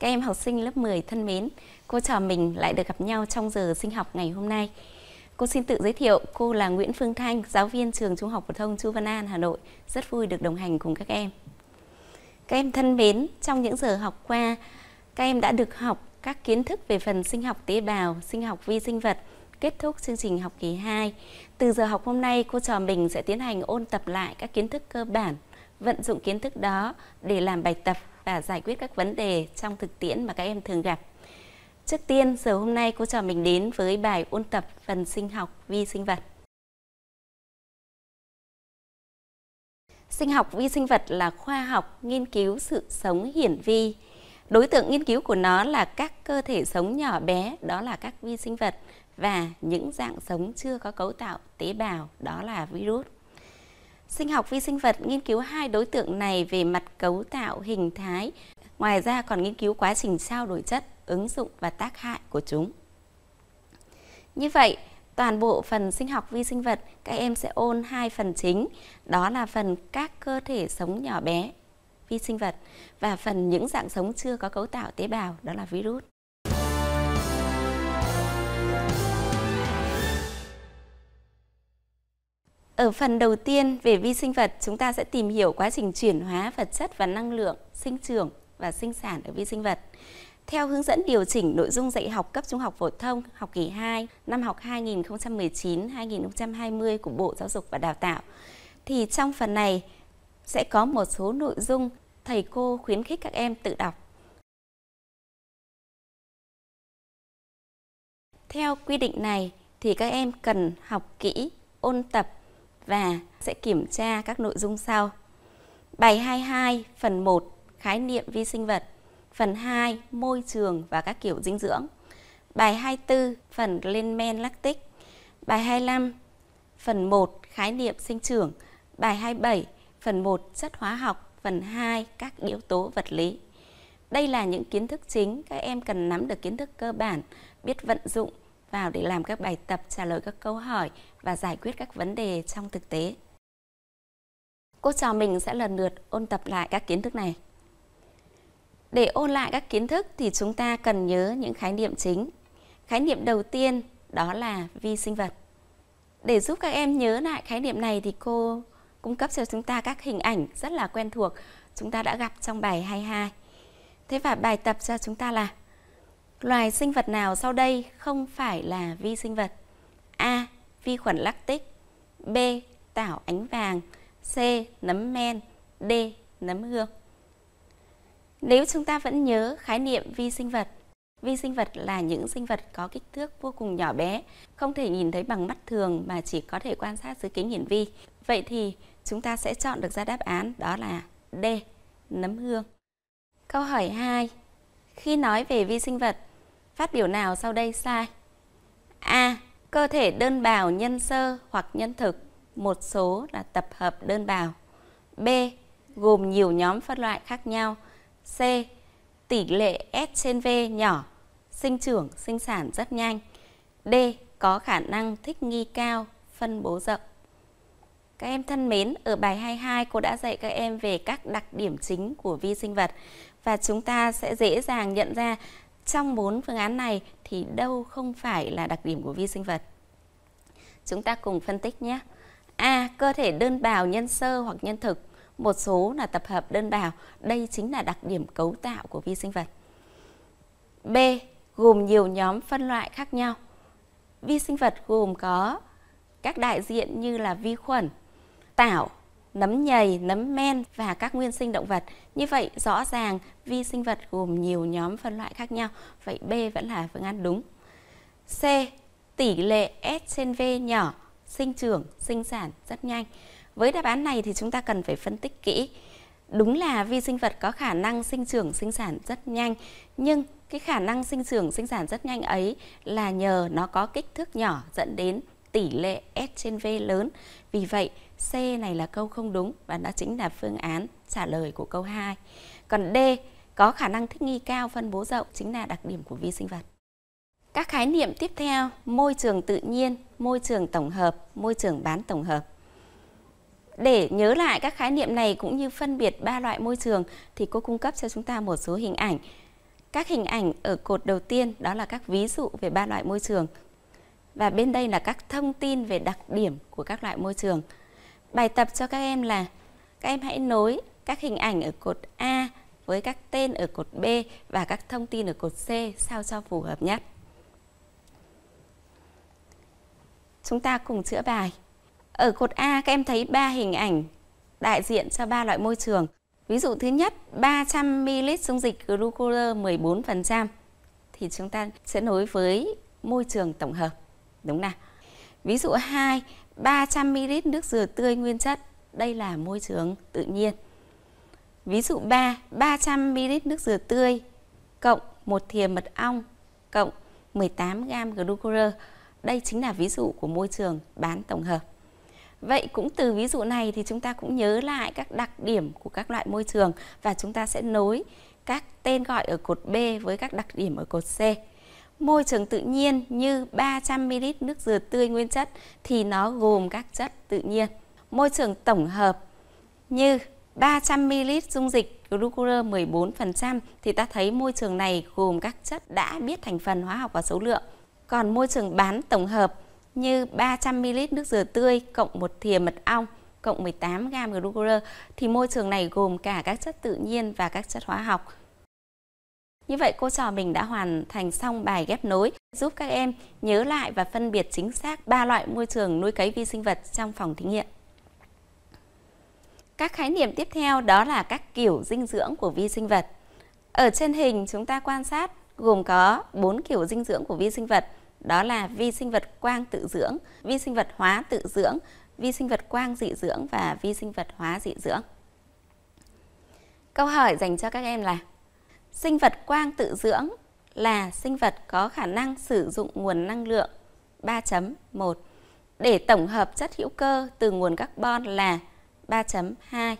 Các em học sinh lớp 10 thân mến, cô trò mình lại được gặp nhau trong giờ sinh học ngày hôm nay. Cô xin tự giới thiệu, cô là Nguyễn Phương Thanh, giáo viên trường Trung học phổ thông Chu Văn An, Hà Nội. Rất vui được đồng hành cùng các em. Các em thân mến, trong những giờ học qua, các em đã được học các kiến thức về phần sinh học tế bào, sinh học vi sinh vật, kết thúc chương trình học kỳ 2. Từ giờ học hôm nay, cô trò mình sẽ tiến hành ôn tập lại các kiến thức cơ bản, vận dụng kiến thức đó để làm bài tập và giải quyết các vấn đề trong thực tiễn mà các em thường gặp. Trước tiên, giờ hôm nay cô trò mình đến với bài ôn tập phần sinh học vi sinh vật. Sinh học vi sinh vật là khoa học nghiên cứu sự sống hiển vi. Đối tượng nghiên cứu của nó là các cơ thể sống nhỏ bé, đó là các vi sinh vật và những dạng sống chưa có cấu tạo tế bào, đó là virus. Sinh học vi sinh vật nghiên cứu hai đối tượng này về mặt cấu tạo, hình thái. Ngoài ra còn nghiên cứu quá trình trao đổi chất, ứng dụng và tác hại của chúng. Như vậy, toàn bộ phần sinh học vi sinh vật, các em sẽ ôn hai phần chính, đó là phần các cơ thể sống nhỏ bé vi sinh vật và phần những dạng sống chưa có cấu tạo tế bào, đó là virus. Ở phần đầu tiên về vi sinh vật, chúng ta sẽ tìm hiểu quá trình chuyển hóa vật chất và năng lượng, sinh trưởng và sinh sản ở vi sinh vật. Theo hướng dẫn điều chỉnh nội dung dạy học cấp trung học phổ thông học kỳ 2 năm học 2019-2020 của Bộ Giáo dục và Đào tạo, thì trong phần này sẽ có một số nội dung thầy cô khuyến khích các em tự đọc. Theo quy định này thì các em cần học kỹ, ôn tập và sẽ kiểm tra các nội dung sau. Bài 22 phần 1 khái niệm vi sinh vật, phần 2 môi trường và các kiểu dinh dưỡng, bài 24 phần lên men lactic, bài 25 phần 1 khái niệm sinh trưởng, bài 27 phần 1 chất hóa học, phần 2 các yếu tố vật lý. Đây là những kiến thức chính các em cần nắm được kiến thức cơ bản, biết vận dụng vào để làm các bài tập trả lời các câu hỏi và giải quyết các vấn đề trong thực tế. Cô trò mình sẽ lần lượt ôn tập lại các kiến thức này. Để ôn lại các kiến thức thì chúng ta cần nhớ những khái niệm chính. Khái niệm đầu tiên đó là vi sinh vật. Để giúp các em nhớ lại khái niệm này thì cô cung cấp cho chúng ta các hình ảnh rất là quen thuộc chúng ta đã gặp trong bài 22. Thế và bài tập cho chúng ta là Loài sinh vật nào sau đây không phải là vi sinh vật? A. Vi khuẩn lactic B. Tảo ánh vàng C. Nấm men D. Nấm hương Nếu chúng ta vẫn nhớ khái niệm vi sinh vật Vi sinh vật là những sinh vật có kích thước vô cùng nhỏ bé, không thể nhìn thấy bằng mắt thường mà chỉ có thể quan sát dưới kính hiển vi. Vậy thì chúng ta sẽ chọn được ra đáp án đó là D, nấm hương. Câu hỏi 2. Khi nói về vi sinh vật, Phát biểu nào sau đây sai? A. Cơ thể đơn bào nhân sơ hoặc nhân thực, một số là tập hợp đơn bào. B. Gồm nhiều nhóm phân loại khác nhau. C. Tỷ lệ S trên V nhỏ, sinh trưởng, sinh sản rất nhanh. D. Có khả năng thích nghi cao, phân bố rộng. Các em thân mến, ở bài 22 cô đã dạy các em về các đặc điểm chính của vi sinh vật và chúng ta sẽ dễ dàng nhận ra trong bốn phương án này thì đâu không phải là đặc điểm của vi sinh vật? Chúng ta cùng phân tích nhé. A. Cơ thể đơn bào nhân sơ hoặc nhân thực, một số là tập hợp đơn bào, đây chính là đặc điểm cấu tạo của vi sinh vật. B. Gồm nhiều nhóm phân loại khác nhau. Vi sinh vật gồm có các đại diện như là vi khuẩn, tảo, nấm nhầy, nấm men và các nguyên sinh động vật. Như vậy rõ ràng vi sinh vật gồm nhiều nhóm phân loại khác nhau. Vậy B vẫn là phương án đúng. C. Tỷ lệ S trên V nhỏ, sinh trưởng, sinh sản rất nhanh. Với đáp án này thì chúng ta cần phải phân tích kỹ. Đúng là vi sinh vật có khả năng sinh trưởng, sinh sản rất nhanh, nhưng cái khả năng sinh trưởng, sinh sản rất nhanh ấy là nhờ nó có kích thước nhỏ dẫn đến tỷ lệ S trên V lớn. Vì vậy, C này là câu không đúng và nó chính là phương án trả lời của câu 2. Còn D có khả năng thích nghi cao phân bố rộng chính là đặc điểm của vi sinh vật. Các khái niệm tiếp theo, môi trường tự nhiên, môi trường tổng hợp, môi trường bán tổng hợp. Để nhớ lại các khái niệm này cũng như phân biệt ba loại môi trường thì cô cung cấp cho chúng ta một số hình ảnh. Các hình ảnh ở cột đầu tiên đó là các ví dụ về ba loại môi trường và bên đây là các thông tin về đặc điểm của các loại môi trường. Bài tập cho các em là các em hãy nối các hình ảnh ở cột A với các tên ở cột B và các thông tin ở cột C sao cho phù hợp nhất. Chúng ta cùng chữa bài. Ở cột A các em thấy 3 hình ảnh đại diện cho 3 loại môi trường. Ví dụ thứ nhất, 300ml dung dịch glucose 14% thì chúng ta sẽ nối với môi trường tổng hợp đúng nào ví dụ 2 300 ml nước dừa tươi nguyên chất đây là môi trường tự nhiên ví dụ 3 300 ml nước dừa tươi cộng một thìa mật ong cộng 18 g glucose đây chính là ví dụ của môi trường bán tổng hợp Vậy cũng từ ví dụ này thì chúng ta cũng nhớ lại các đặc điểm của các loại môi trường và chúng ta sẽ nối các tên gọi ở cột B với các đặc điểm ở cột C môi trường tự nhiên như 300ml nước dừa tươi nguyên chất thì nó gồm các chất tự nhiên. Môi trường tổng hợp như 300ml dung dịch glucose 14% thì ta thấy môi trường này gồm các chất đã biết thành phần hóa học và số lượng. Còn môi trường bán tổng hợp như 300ml nước dừa tươi cộng một thìa mật ong cộng 18g glucose thì môi trường này gồm cả các chất tự nhiên và các chất hóa học. Như vậy cô trò mình đã hoàn thành xong bài ghép nối, giúp các em nhớ lại và phân biệt chính xác ba loại môi trường nuôi cấy vi sinh vật trong phòng thí nghiệm. Các khái niệm tiếp theo đó là các kiểu dinh dưỡng của vi sinh vật. Ở trên hình chúng ta quan sát gồm có 4 kiểu dinh dưỡng của vi sinh vật, đó là vi sinh vật quang tự dưỡng, vi sinh vật hóa tự dưỡng, vi sinh vật quang dị dưỡng và vi sinh vật hóa dị dưỡng. Câu hỏi dành cho các em là Sinh vật quang tự dưỡng là sinh vật có khả năng sử dụng nguồn năng lượng 3.1 để tổng hợp chất hữu cơ từ nguồn carbon là 3.2.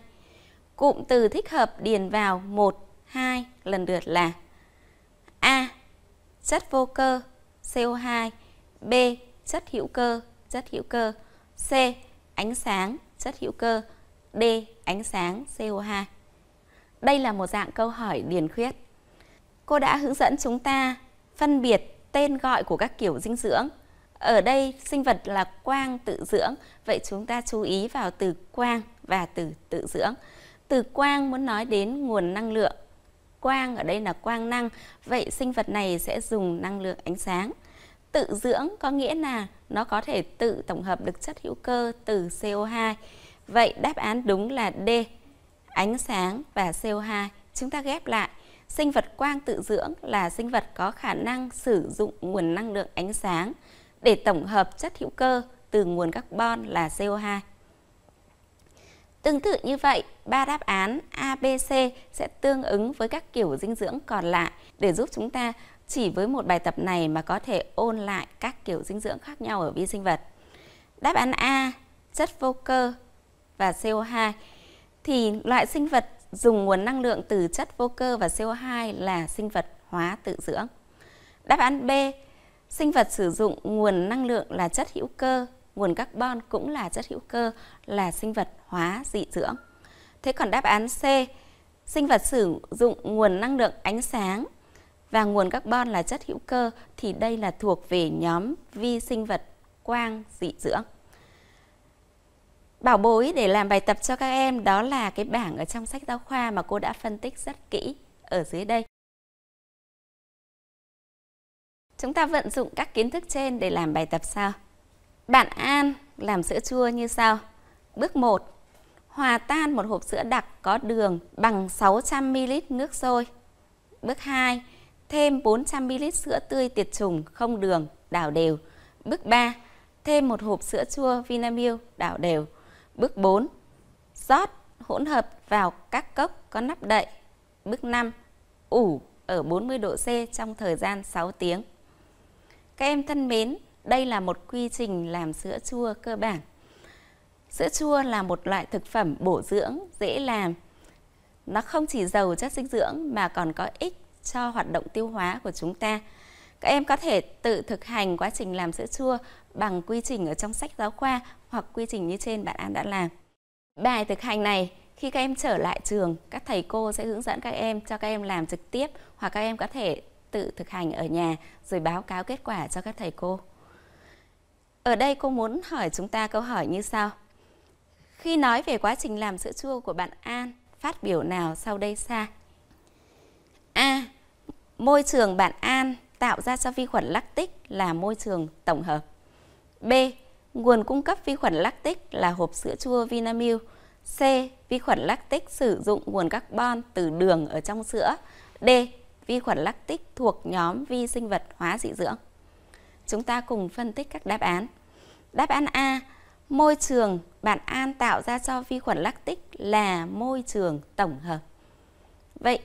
Cụm từ thích hợp điền vào 1, 2 lần lượt là A. Chất vô cơ CO2 B. Chất hữu cơ chất hữu cơ C. Ánh sáng chất hữu cơ D. Ánh sáng CO2 Đây là một dạng câu hỏi điền khuyết cô đã hướng dẫn chúng ta phân biệt tên gọi của các kiểu dinh dưỡng. Ở đây sinh vật là quang tự dưỡng, vậy chúng ta chú ý vào từ quang và từ tự dưỡng. Từ quang muốn nói đến nguồn năng lượng. Quang ở đây là quang năng, vậy sinh vật này sẽ dùng năng lượng ánh sáng. Tự dưỡng có nghĩa là nó có thể tự tổng hợp được chất hữu cơ từ CO2. Vậy đáp án đúng là D, ánh sáng và CO2. Chúng ta ghép lại Sinh vật quang tự dưỡng là sinh vật có khả năng sử dụng nguồn năng lượng ánh sáng để tổng hợp chất hữu cơ từ nguồn carbon là CO2. Tương tự như vậy, ba đáp án ABC sẽ tương ứng với các kiểu dinh dưỡng còn lại để giúp chúng ta chỉ với một bài tập này mà có thể ôn lại các kiểu dinh dưỡng khác nhau ở vi sinh vật. Đáp án A, chất vô cơ và CO2 thì loại sinh vật dùng nguồn năng lượng từ chất vô cơ và CO2 là sinh vật hóa tự dưỡng. Đáp án B, sinh vật sử dụng nguồn năng lượng là chất hữu cơ, nguồn carbon cũng là chất hữu cơ, là sinh vật hóa dị dưỡng. Thế còn đáp án C, sinh vật sử dụng nguồn năng lượng ánh sáng và nguồn carbon là chất hữu cơ thì đây là thuộc về nhóm vi sinh vật quang dị dưỡng bảo bối để làm bài tập cho các em đó là cái bảng ở trong sách giáo khoa mà cô đã phân tích rất kỹ ở dưới đây. Chúng ta vận dụng các kiến thức trên để làm bài tập sau. Bạn An làm sữa chua như sau. Bước 1. Hòa tan một hộp sữa đặc có đường bằng 600ml nước sôi. Bước 2. Thêm 400ml sữa tươi tiệt trùng không đường đảo đều. Bước 3. Thêm một hộp sữa chua Vinamilk đảo đều. Bước 4. Rót hỗn hợp vào các cốc có nắp đậy. Bước 5. Ủ ở 40 độ C trong thời gian 6 tiếng. Các em thân mến, đây là một quy trình làm sữa chua cơ bản. Sữa chua là một loại thực phẩm bổ dưỡng, dễ làm. Nó không chỉ giàu chất dinh dưỡng mà còn có ích cho hoạt động tiêu hóa của chúng ta. Các em có thể tự thực hành quá trình làm sữa chua bằng quy trình ở trong sách giáo khoa hoặc quy trình như trên bạn An đã làm. Bài thực hành này khi các em trở lại trường, các thầy cô sẽ hướng dẫn các em cho các em làm trực tiếp hoặc các em có thể tự thực hành ở nhà rồi báo cáo kết quả cho các thầy cô. Ở đây cô muốn hỏi chúng ta câu hỏi như sau. Khi nói về quá trình làm sữa chua của bạn An, phát biểu nào sau đây sai? A. Môi trường bạn An tạo ra cho vi khuẩn lactic là môi trường tổng hợp. B. Nguồn cung cấp vi khuẩn lactic là hộp sữa chua Vinamilk. C. Vi khuẩn lactic sử dụng nguồn carbon từ đường ở trong sữa. D. Vi khuẩn lactic thuộc nhóm vi sinh vật hóa dị dưỡng. Chúng ta cùng phân tích các đáp án. Đáp án A. Môi trường bạn an tạo ra cho vi khuẩn lactic là môi trường tổng hợp. Vậy,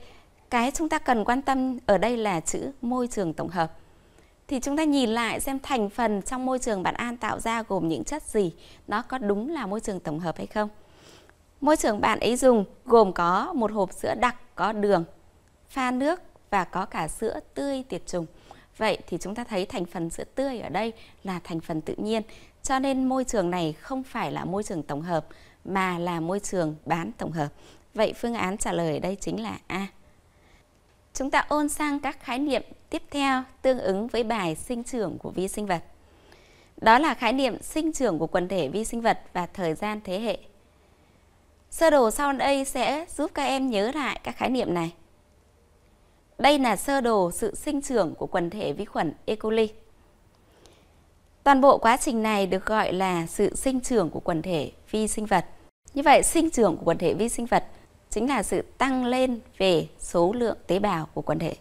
cái chúng ta cần quan tâm ở đây là chữ môi trường tổng hợp thì chúng ta nhìn lại xem thành phần trong môi trường bạn an tạo ra gồm những chất gì, nó có đúng là môi trường tổng hợp hay không. Môi trường bạn ấy dùng gồm có một hộp sữa đặc có đường, pha nước và có cả sữa tươi tiệt trùng. Vậy thì chúng ta thấy thành phần sữa tươi ở đây là thành phần tự nhiên, cho nên môi trường này không phải là môi trường tổng hợp mà là môi trường bán tổng hợp. Vậy phương án trả lời ở đây chính là A. Chúng ta ôn sang các khái niệm tiếp theo tương ứng với bài sinh trưởng của vi sinh vật. Đó là khái niệm sinh trưởng của quần thể vi sinh vật và thời gian thế hệ. Sơ đồ sau đây sẽ giúp các em nhớ lại các khái niệm này. Đây là sơ đồ sự sinh trưởng của quần thể vi khuẩn E. coli. Toàn bộ quá trình này được gọi là sự sinh trưởng của quần thể vi sinh vật. Như vậy, sinh trưởng của quần thể vi sinh vật chính là sự tăng lên về số lượng tế bào của quần thể.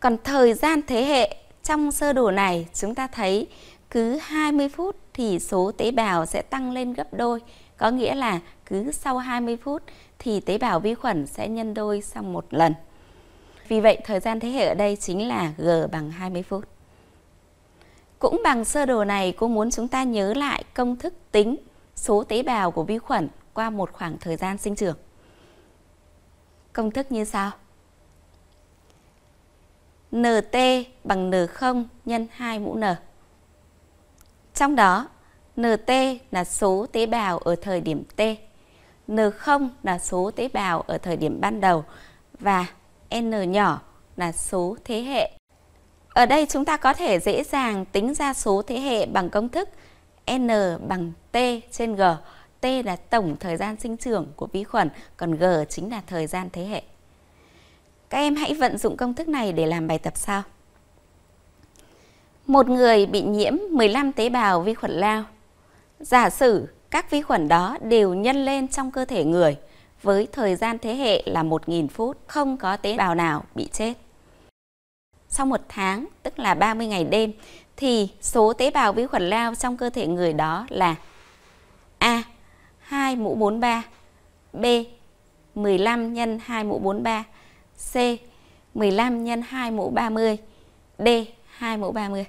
Còn thời gian thế hệ trong sơ đồ này chúng ta thấy cứ 20 phút thì số tế bào sẽ tăng lên gấp đôi, có nghĩa là cứ sau 20 phút thì tế bào vi khuẩn sẽ nhân đôi sau một lần. Vì vậy thời gian thế hệ ở đây chính là G bằng 20 phút. Cũng bằng sơ đồ này cô muốn chúng ta nhớ lại công thức tính số tế bào của vi khuẩn qua một khoảng thời gian sinh trưởng. Công thức như sau. NT bằng N0 nhân 2 mũ N. Trong đó, NT là số tế bào ở thời điểm T, N0 là số tế bào ở thời điểm ban đầu và N nhỏ là số thế hệ. Ở đây chúng ta có thể dễ dàng tính ra số thế hệ bằng công thức N bằng T trên G T là tổng thời gian sinh trưởng của vi khuẩn, còn G chính là thời gian thế hệ. Các em hãy vận dụng công thức này để làm bài tập sau. Một người bị nhiễm 15 tế bào vi khuẩn lao. Giả sử các vi khuẩn đó đều nhân lên trong cơ thể người với thời gian thế hệ là 1.000 phút, không có tế bào nào bị chết. Sau một tháng, tức là 30 ngày đêm, thì số tế bào vi khuẩn lao trong cơ thể người đó là 2 mũ 43. B 15 nhân 2 mũ 43. C 15 nhân 2 mũ 30. D 2 mũ 30.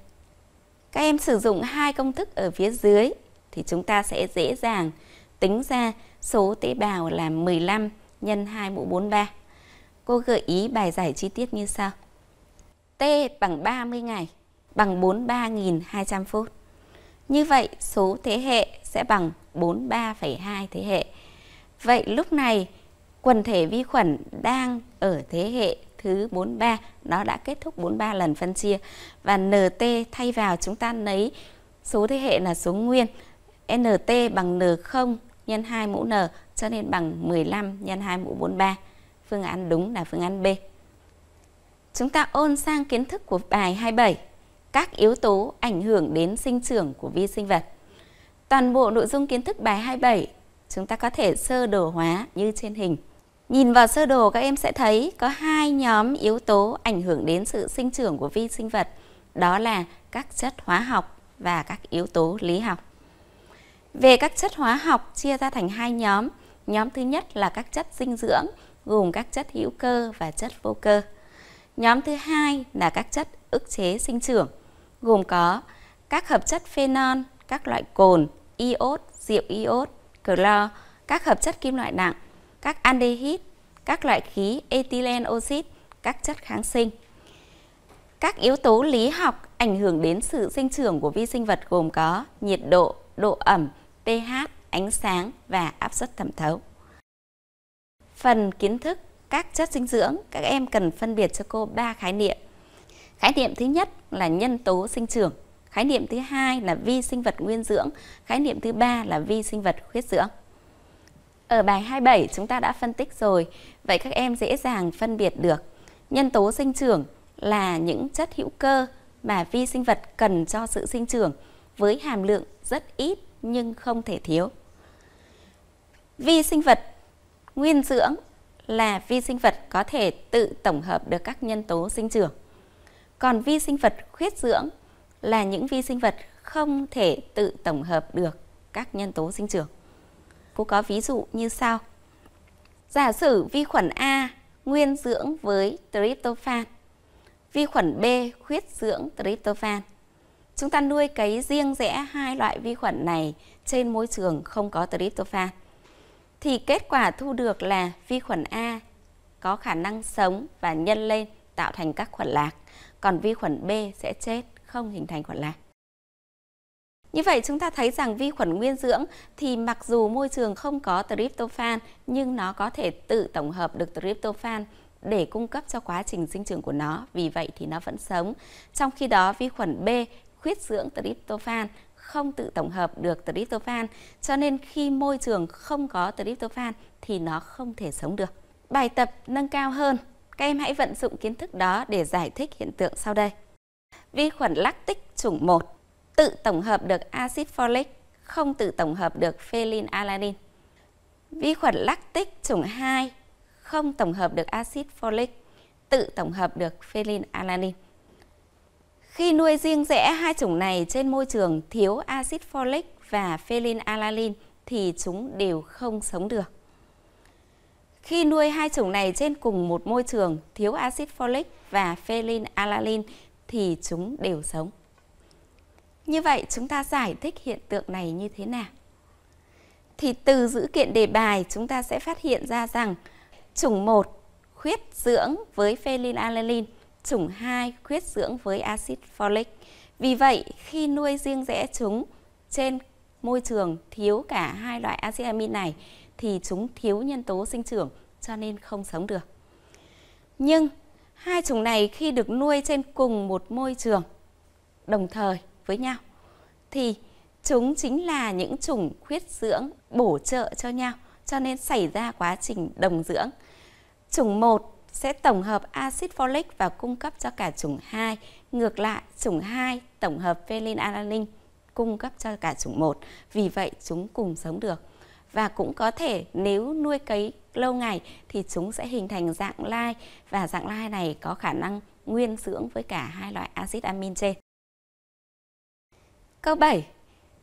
Các em sử dụng hai công thức ở phía dưới thì chúng ta sẽ dễ dàng tính ra số tế bào là 15 nhân 2 mũ 43. Cô gợi ý bài giải chi tiết như sau. T bằng 30 ngày bằng 43.200 phút. Như vậy, số thế hệ sẽ bằng 43,2 thế hệ. Vậy lúc này quần thể vi khuẩn đang ở thế hệ thứ 43, nó đã kết thúc 43 lần phân chia và NT thay vào chúng ta lấy số thế hệ là số nguyên NT bằng N0 nhân 2 mũ N cho nên bằng 15 nhân 2 mũ 43. Phương án đúng là phương án B. Chúng ta ôn sang kiến thức của bài 27. Các yếu tố ảnh hưởng đến sinh trưởng của vi sinh vật. Toàn bộ nội dung kiến thức bài 27 chúng ta có thể sơ đồ hóa như trên hình. Nhìn vào sơ đồ các em sẽ thấy có hai nhóm yếu tố ảnh hưởng đến sự sinh trưởng của vi sinh vật, đó là các chất hóa học và các yếu tố lý học. Về các chất hóa học chia ra thành hai nhóm. Nhóm thứ nhất là các chất dinh dưỡng gồm các chất hữu cơ và chất vô cơ. Nhóm thứ hai là các chất ức chế sinh trưởng gồm có các hợp chất phenol, các loại cồn, iốt, rượu iốt, clo, các hợp chất kim loại nặng, các aldehyde, các loại khí ethylene oxit, các chất kháng sinh. Các yếu tố lý học ảnh hưởng đến sự sinh trưởng của vi sinh vật gồm có nhiệt độ, độ ẩm, pH, ánh sáng và áp suất thẩm thấu. Phần kiến thức các chất dinh dưỡng, các em cần phân biệt cho cô ba khái niệm. Khái niệm thứ nhất là nhân tố sinh trưởng khái niệm thứ hai là vi sinh vật nguyên dưỡng, khái niệm thứ ba là vi sinh vật khuyết dưỡng. Ở bài 27 chúng ta đã phân tích rồi, vậy các em dễ dàng phân biệt được nhân tố sinh trưởng là những chất hữu cơ mà vi sinh vật cần cho sự sinh trưởng với hàm lượng rất ít nhưng không thể thiếu. Vi sinh vật nguyên dưỡng là vi sinh vật có thể tự tổng hợp được các nhân tố sinh trưởng. Còn vi sinh vật khuyết dưỡng là những vi sinh vật không thể tự tổng hợp được các nhân tố sinh trưởng. Cô có ví dụ như sau. Giả sử vi khuẩn A nguyên dưỡng với tryptophan, vi khuẩn B khuyết dưỡng tryptophan. Chúng ta nuôi cấy riêng rẽ hai loại vi khuẩn này trên môi trường không có tryptophan. Thì kết quả thu được là vi khuẩn A có khả năng sống và nhân lên tạo thành các khuẩn lạc, còn vi khuẩn B sẽ chết không hình thành khuẩn lạc. Như vậy chúng ta thấy rằng vi khuẩn nguyên dưỡng thì mặc dù môi trường không có tryptophan nhưng nó có thể tự tổng hợp được tryptophan để cung cấp cho quá trình sinh trưởng của nó, vì vậy thì nó vẫn sống. Trong khi đó vi khuẩn B khuyết dưỡng tryptophan không tự tổng hợp được tryptophan, cho nên khi môi trường không có tryptophan thì nó không thể sống được. Bài tập nâng cao hơn, các em hãy vận dụng kiến thức đó để giải thích hiện tượng sau đây. Vi khuẩn lactic chủng 1 tự tổng hợp được axit folic, không tự tổng hợp được phenylalanine. Vi khuẩn lactic chủng 2 không tổng hợp được axit folic, tự tổng hợp được phenylalanine. Khi nuôi riêng rẽ hai chủng này trên môi trường thiếu axit folic và phenylalanine thì chúng đều không sống được. Khi nuôi hai chủng này trên cùng một môi trường thiếu axit folic và phenylalanine thì chúng đều sống. Như vậy chúng ta giải thích hiện tượng này như thế nào? Thì từ dữ kiện đề bài chúng ta sẽ phát hiện ra rằng chủng 1 khuyết dưỡng với phenylalanine, chủng 2 khuyết dưỡng với axit folic. Vì vậy, khi nuôi riêng rẽ chúng trên môi trường thiếu cả hai loại axit amin này thì chúng thiếu nhân tố sinh trưởng cho nên không sống được. Nhưng hai chủng này khi được nuôi trên cùng một môi trường đồng thời với nhau thì chúng chính là những chủng khuyết dưỡng bổ trợ cho nhau cho nên xảy ra quá trình đồng dưỡng. Chủng 1 sẽ tổng hợp axit folic và cung cấp cho cả chủng 2. Ngược lại, chủng 2 tổng hợp phenylalanine cung cấp cho cả chủng 1. Vì vậy chúng cùng sống được và cũng có thể nếu nuôi cấy lâu ngày thì chúng sẽ hình thành dạng lai và dạng lai này có khả năng nguyên dưỡng với cả hai loại axit amin trên. Câu 7.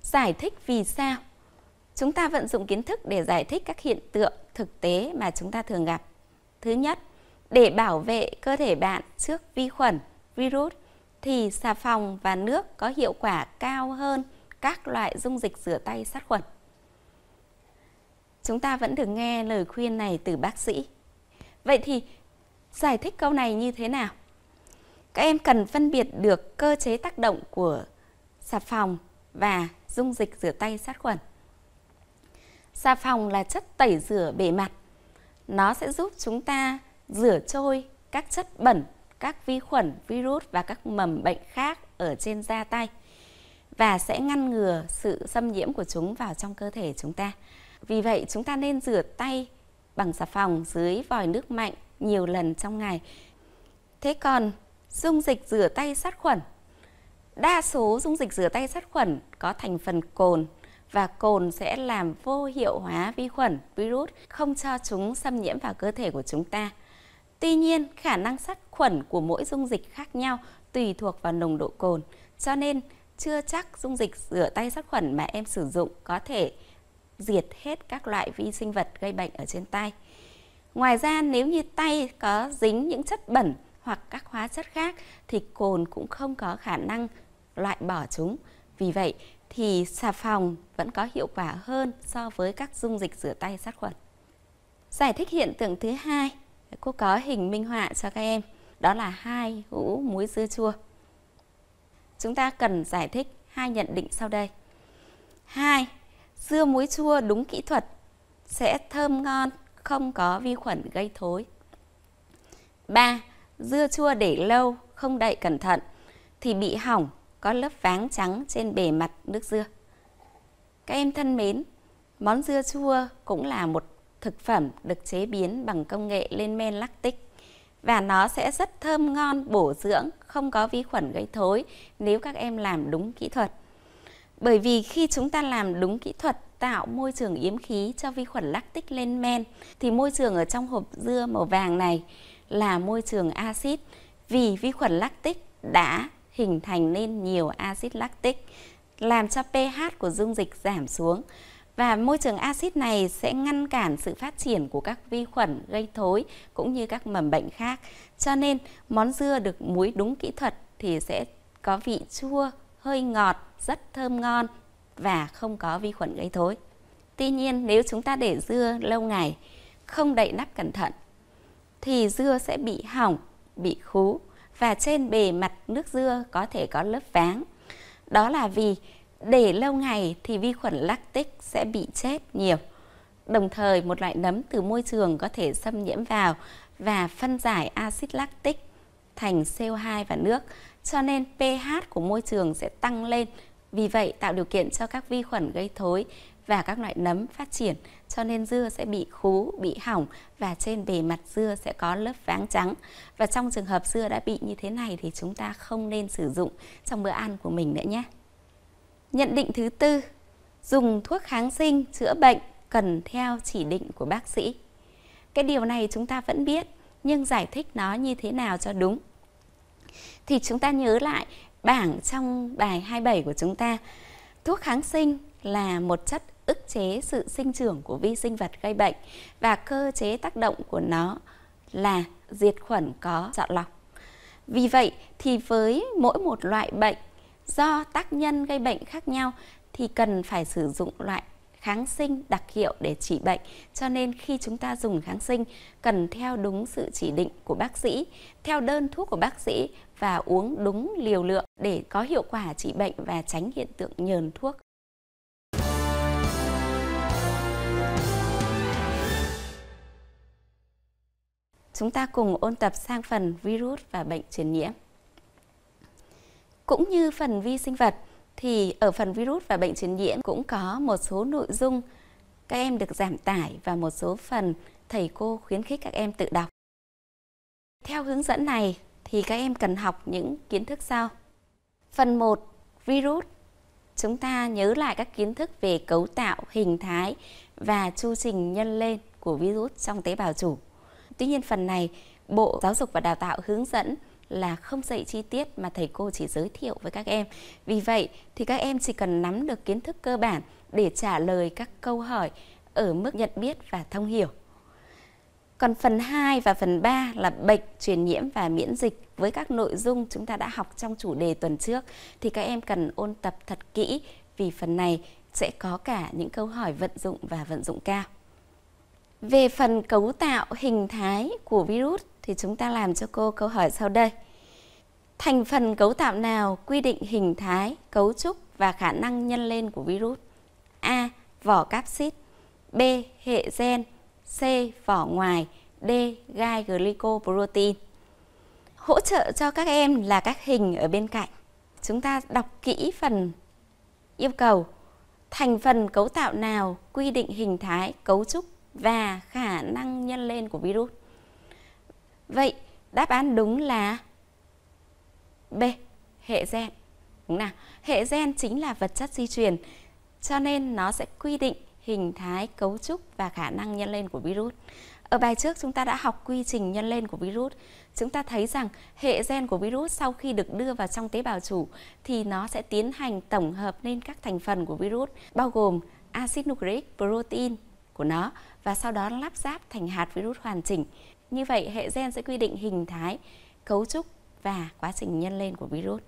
Giải thích vì sao. Chúng ta vận dụng kiến thức để giải thích các hiện tượng thực tế mà chúng ta thường gặp. Thứ nhất, để bảo vệ cơ thể bạn trước vi khuẩn, virus thì xà phòng và nước có hiệu quả cao hơn các loại dung dịch rửa tay sát khuẩn chúng ta vẫn được nghe lời khuyên này từ bác sĩ. Vậy thì giải thích câu này như thế nào? Các em cần phân biệt được cơ chế tác động của xà phòng và dung dịch rửa tay sát khuẩn. Xà phòng là chất tẩy rửa bề mặt. Nó sẽ giúp chúng ta rửa trôi các chất bẩn, các vi khuẩn, virus và các mầm bệnh khác ở trên da tay và sẽ ngăn ngừa sự xâm nhiễm của chúng vào trong cơ thể chúng ta. Vì vậy, chúng ta nên rửa tay bằng xà phòng dưới vòi nước mạnh nhiều lần trong ngày. Thế còn dung dịch rửa tay sát khuẩn. Đa số dung dịch rửa tay sát khuẩn có thành phần cồn và cồn sẽ làm vô hiệu hóa vi khuẩn, virus, không cho chúng xâm nhiễm vào cơ thể của chúng ta. Tuy nhiên, khả năng sát khuẩn của mỗi dung dịch khác nhau tùy thuộc vào nồng độ cồn. Cho nên, chưa chắc dung dịch rửa tay sát khuẩn mà em sử dụng có thể diệt hết các loại vi sinh vật gây bệnh ở trên tay. Ngoài ra nếu như tay có dính những chất bẩn hoặc các hóa chất khác thì cồn cũng không có khả năng loại bỏ chúng. Vì vậy thì xà phòng vẫn có hiệu quả hơn so với các dung dịch rửa tay sát khuẩn. Giải thích hiện tượng thứ hai, cô có hình minh họa cho các em, đó là hai hũ muối dưa chua chúng ta cần giải thích hai nhận định sau đây. hai Dưa muối chua đúng kỹ thuật sẽ thơm ngon, không có vi khuẩn gây thối. ba Dưa chua để lâu, không đậy cẩn thận thì bị hỏng, có lớp váng trắng trên bề mặt nước dưa. Các em thân mến, món dưa chua cũng là một thực phẩm được chế biến bằng công nghệ lên men lactic và nó sẽ rất thơm ngon, bổ dưỡng, không có vi khuẩn gây thối nếu các em làm đúng kỹ thuật. Bởi vì khi chúng ta làm đúng kỹ thuật tạo môi trường yếm khí cho vi khuẩn lactic lên men thì môi trường ở trong hộp dưa màu vàng này là môi trường axit vì vi khuẩn lactic đã hình thành nên nhiều axit lactic làm cho pH của dung dịch giảm xuống và môi trường axit này sẽ ngăn cản sự phát triển của các vi khuẩn gây thối cũng như các mầm bệnh khác. Cho nên món dưa được muối đúng kỹ thuật thì sẽ có vị chua, hơi ngọt, rất thơm ngon và không có vi khuẩn gây thối. Tuy nhiên nếu chúng ta để dưa lâu ngày không đậy nắp cẩn thận thì dưa sẽ bị hỏng, bị khú và trên bề mặt nước dưa có thể có lớp váng. Đó là vì để lâu ngày thì vi khuẩn lactic sẽ bị chết nhiều. Đồng thời một loại nấm từ môi trường có thể xâm nhiễm vào và phân giải axit lactic thành CO2 và nước, cho nên pH của môi trường sẽ tăng lên. Vì vậy tạo điều kiện cho các vi khuẩn gây thối và các loại nấm phát triển, cho nên dưa sẽ bị khú, bị hỏng và trên bề mặt dưa sẽ có lớp váng trắng. Và trong trường hợp dưa đã bị như thế này thì chúng ta không nên sử dụng trong bữa ăn của mình nữa nhé. Nhận định thứ tư, dùng thuốc kháng sinh chữa bệnh cần theo chỉ định của bác sĩ. Cái điều này chúng ta vẫn biết, nhưng giải thích nó như thế nào cho đúng. Thì chúng ta nhớ lại bảng trong bài 27 của chúng ta. Thuốc kháng sinh là một chất ức chế sự sinh trưởng của vi sinh vật gây bệnh và cơ chế tác động của nó là diệt khuẩn có chọn lọc. Vì vậy thì với mỗi một loại bệnh do tác nhân gây bệnh khác nhau thì cần phải sử dụng loại kháng sinh đặc hiệu để trị bệnh. Cho nên khi chúng ta dùng kháng sinh cần theo đúng sự chỉ định của bác sĩ, theo đơn thuốc của bác sĩ và uống đúng liều lượng để có hiệu quả trị bệnh và tránh hiện tượng nhờn thuốc. Chúng ta cùng ôn tập sang phần virus và bệnh truyền nhiễm. Cũng như phần vi sinh vật thì ở phần virus và bệnh truyền nhiễm cũng có một số nội dung các em được giảm tải và một số phần thầy cô khuyến khích các em tự đọc. Theo hướng dẫn này thì các em cần học những kiến thức sau. Phần 1, virus. Chúng ta nhớ lại các kiến thức về cấu tạo, hình thái và chu trình nhân lên của virus trong tế bào chủ. Tuy nhiên phần này, Bộ Giáo dục và Đào tạo hướng dẫn là không dạy chi tiết mà thầy cô chỉ giới thiệu với các em. Vì vậy thì các em chỉ cần nắm được kiến thức cơ bản để trả lời các câu hỏi ở mức nhận biết và thông hiểu. Còn phần 2 và phần 3 là bệnh truyền nhiễm và miễn dịch với các nội dung chúng ta đã học trong chủ đề tuần trước thì các em cần ôn tập thật kỹ vì phần này sẽ có cả những câu hỏi vận dụng và vận dụng cao. Về phần cấu tạo hình thái của virus thì chúng ta làm cho cô câu hỏi sau đây. Thành phần cấu tạo nào quy định hình thái, cấu trúc và khả năng nhân lên của virus? A. Vỏ capsid B. Hệ gen C. Vỏ ngoài D. Gai glycoprotein Hỗ trợ cho các em là các hình ở bên cạnh. Chúng ta đọc kỹ phần yêu cầu thành phần cấu tạo nào quy định hình thái, cấu trúc và khả năng nhân lên của virus? Vậy đáp án đúng là B. Hệ gen. Đúng nào? Hệ gen chính là vật chất di truyền, cho nên nó sẽ quy định hình thái, cấu trúc và khả năng nhân lên của virus. Ở bài trước chúng ta đã học quy trình nhân lên của virus. Chúng ta thấy rằng hệ gen của virus sau khi được đưa vào trong tế bào chủ thì nó sẽ tiến hành tổng hợp lên các thành phần của virus bao gồm axit nucleic, protein của nó và sau đó lắp ráp thành hạt virus hoàn chỉnh. Như vậy hệ gen sẽ quy định hình thái, cấu trúc và quá trình nhân lên của virus.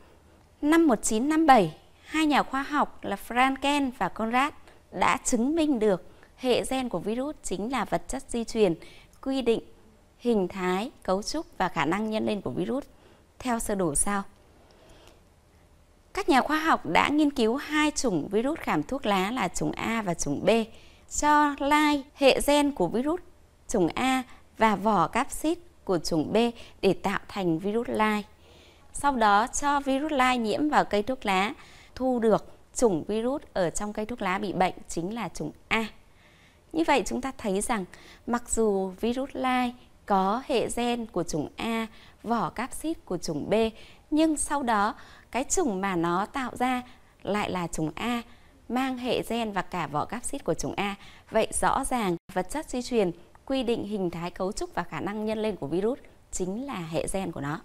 Năm 1957, hai nhà khoa học là Franken và Conrad đã chứng minh được hệ gen của virus chính là vật chất di truyền quy định hình thái, cấu trúc và khả năng nhân lên của virus theo sơ đồ sau. Các nhà khoa học đã nghiên cứu hai chủng virus khảm thuốc lá là chủng A và chủng B cho lai hệ gen của virus chủng A và vỏ capsid của chủng B để tạo thành virus lai. Sau đó cho virus lai nhiễm vào cây thuốc lá, thu được chủng virus ở trong cây thuốc lá bị bệnh chính là chủng A. Như vậy chúng ta thấy rằng mặc dù virus lai có hệ gen của chủng A, vỏ capsid của chủng B, nhưng sau đó cái chủng mà nó tạo ra lại là chủng A, mang hệ gen và cả vỏ capsid của chủng A. Vậy rõ ràng vật chất di truyền quy định hình thái cấu trúc và khả năng nhân lên của virus chính là hệ gen của nó.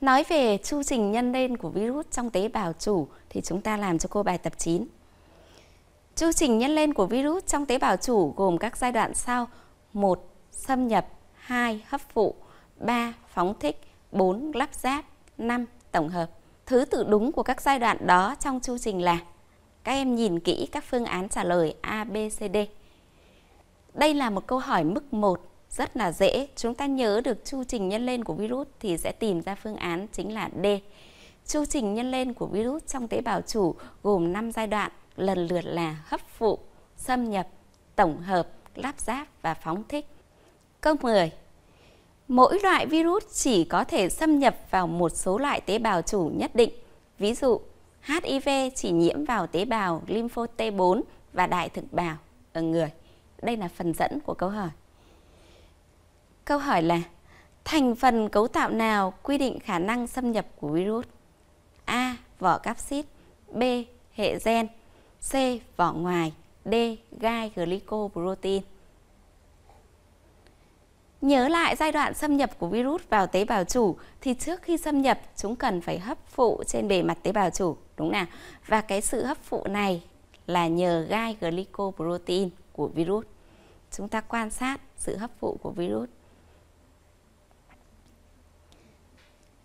Nói về chu trình nhân lên của virus trong tế bào chủ thì chúng ta làm cho cô bài tập 9. Chu trình nhân lên của virus trong tế bào chủ gồm các giai đoạn sau: 1. xâm nhập, 2. hấp phụ, 3. phóng thích, 4. lắp ráp, 5. tổng hợp. Thứ tự đúng của các giai đoạn đó trong chu trình là các em nhìn kỹ các phương án trả lời A, B, C, D. Đây là một câu hỏi mức 1 rất là dễ. Chúng ta nhớ được chu trình nhân lên của virus thì sẽ tìm ra phương án chính là D. Chu trình nhân lên của virus trong tế bào chủ gồm 5 giai đoạn, lần lượt là hấp phụ, xâm nhập, tổng hợp, lắp ráp và phóng thích. Câu 10. Mỗi loại virus chỉ có thể xâm nhập vào một số loại tế bào chủ nhất định. Ví dụ, HIV chỉ nhiễm vào tế bào lympho T4 và đại thực bào ở người. Đây là phần dẫn của câu hỏi. Câu hỏi là thành phần cấu tạo nào quy định khả năng xâm nhập của virus? A. Vỏ capsid B. Hệ gen C. Vỏ ngoài D. Gai glycoprotein Nhớ lại giai đoạn xâm nhập của virus vào tế bào chủ thì trước khi xâm nhập chúng cần phải hấp phụ trên bề mặt tế bào chủ, đúng nào? Và cái sự hấp phụ này là nhờ gai glycoprotein của virus chúng ta quan sát sự hấp phụ của virus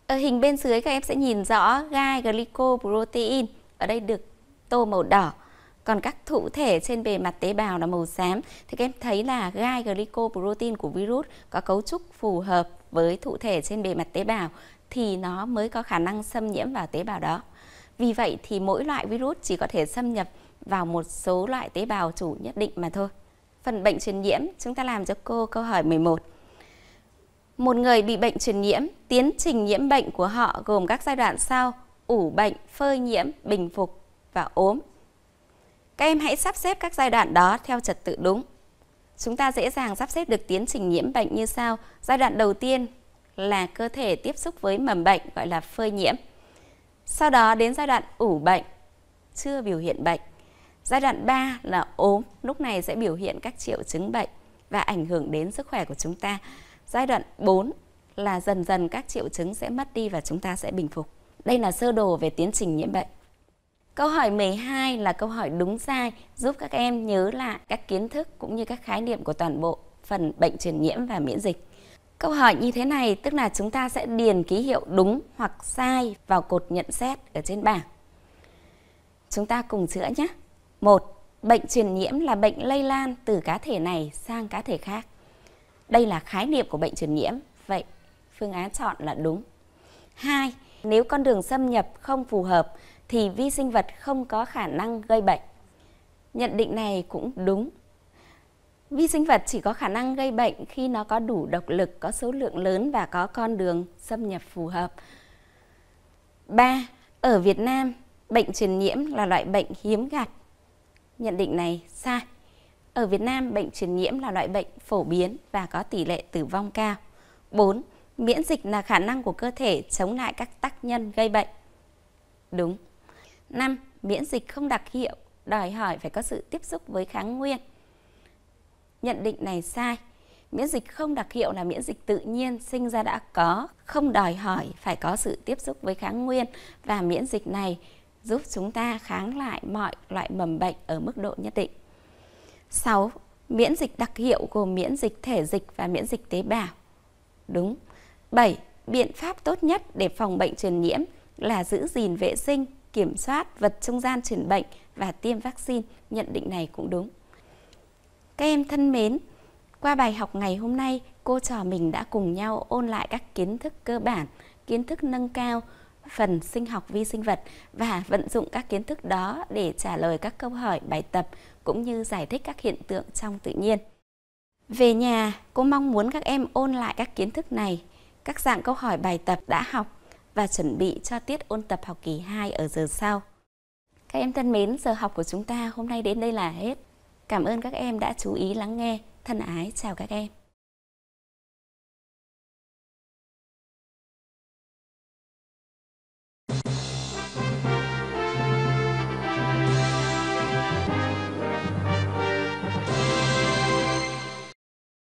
ở hình bên dưới các em sẽ nhìn rõ gai glycoprotein ở đây được tô màu đỏ còn các thụ thể trên bề mặt tế bào là màu xám thì các em thấy là gai glycoprotein của virus có cấu trúc phù hợp với thụ thể trên bề mặt tế bào thì nó mới có khả năng xâm nhiễm vào tế bào đó. Vì vậy thì mỗi loại virus chỉ có thể xâm nhập vào một số loại tế bào chủ nhất định mà thôi. Phần bệnh truyền nhiễm, chúng ta làm cho cô câu hỏi 11. Một người bị bệnh truyền nhiễm, tiến trình nhiễm bệnh của họ gồm các giai đoạn sau: ủ bệnh, phơi nhiễm, bình phục và ốm. Các em hãy sắp xếp các giai đoạn đó theo trật tự đúng. Chúng ta dễ dàng sắp xếp được tiến trình nhiễm bệnh như sau. Giai đoạn đầu tiên là cơ thể tiếp xúc với mầm bệnh gọi là phơi nhiễm. Sau đó đến giai đoạn ủ bệnh, chưa biểu hiện bệnh. Giai đoạn 3 là ốm, lúc này sẽ biểu hiện các triệu chứng bệnh và ảnh hưởng đến sức khỏe của chúng ta. Giai đoạn 4 là dần dần các triệu chứng sẽ mất đi và chúng ta sẽ bình phục. Đây là sơ đồ về tiến trình nhiễm bệnh. Câu hỏi 12 là câu hỏi đúng sai, giúp các em nhớ lại các kiến thức cũng như các khái niệm của toàn bộ phần bệnh truyền nhiễm và miễn dịch. Câu hỏi như thế này tức là chúng ta sẽ điền ký hiệu đúng hoặc sai vào cột nhận xét ở trên bảng. Chúng ta cùng chữa nhé. 1. Bệnh truyền nhiễm là bệnh lây lan từ cá thể này sang cá thể khác. Đây là khái niệm của bệnh truyền nhiễm. Vậy phương án chọn là đúng. 2. Nếu con đường xâm nhập không phù hợp thì vi sinh vật không có khả năng gây bệnh. Nhận định này cũng đúng. Vi sinh vật chỉ có khả năng gây bệnh khi nó có đủ độc lực, có số lượng lớn và có con đường xâm nhập phù hợp. 3. Ở Việt Nam, bệnh truyền nhiễm là loại bệnh hiếm gặp nhận định này sai. Ở Việt Nam, bệnh truyền nhiễm là loại bệnh phổ biến và có tỷ lệ tử vong cao. 4. Miễn dịch là khả năng của cơ thể chống lại các tác nhân gây bệnh. Đúng. 5. Miễn dịch không đặc hiệu, đòi hỏi phải có sự tiếp xúc với kháng nguyên. Nhận định này sai. Miễn dịch không đặc hiệu là miễn dịch tự nhiên sinh ra đã có, không đòi hỏi phải có sự tiếp xúc với kháng nguyên và miễn dịch này giúp chúng ta kháng lại mọi loại mầm bệnh ở mức độ nhất định. 6. Miễn dịch đặc hiệu gồm miễn dịch thể dịch và miễn dịch tế bào. Đúng. 7. Biện pháp tốt nhất để phòng bệnh truyền nhiễm là giữ gìn vệ sinh, kiểm soát vật trung gian truyền bệnh và tiêm vaccine. Nhận định này cũng đúng. Các em thân mến, qua bài học ngày hôm nay, cô trò mình đã cùng nhau ôn lại các kiến thức cơ bản, kiến thức nâng cao phần sinh học vi sinh vật và vận dụng các kiến thức đó để trả lời các câu hỏi bài tập cũng như giải thích các hiện tượng trong tự nhiên. Về nhà, cô mong muốn các em ôn lại các kiến thức này, các dạng câu hỏi bài tập đã học và chuẩn bị cho tiết ôn tập học kỳ 2 ở giờ sau. Các em thân mến, giờ học của chúng ta hôm nay đến đây là hết. Cảm ơn các em đã chú ý lắng nghe. Thân ái chào các em.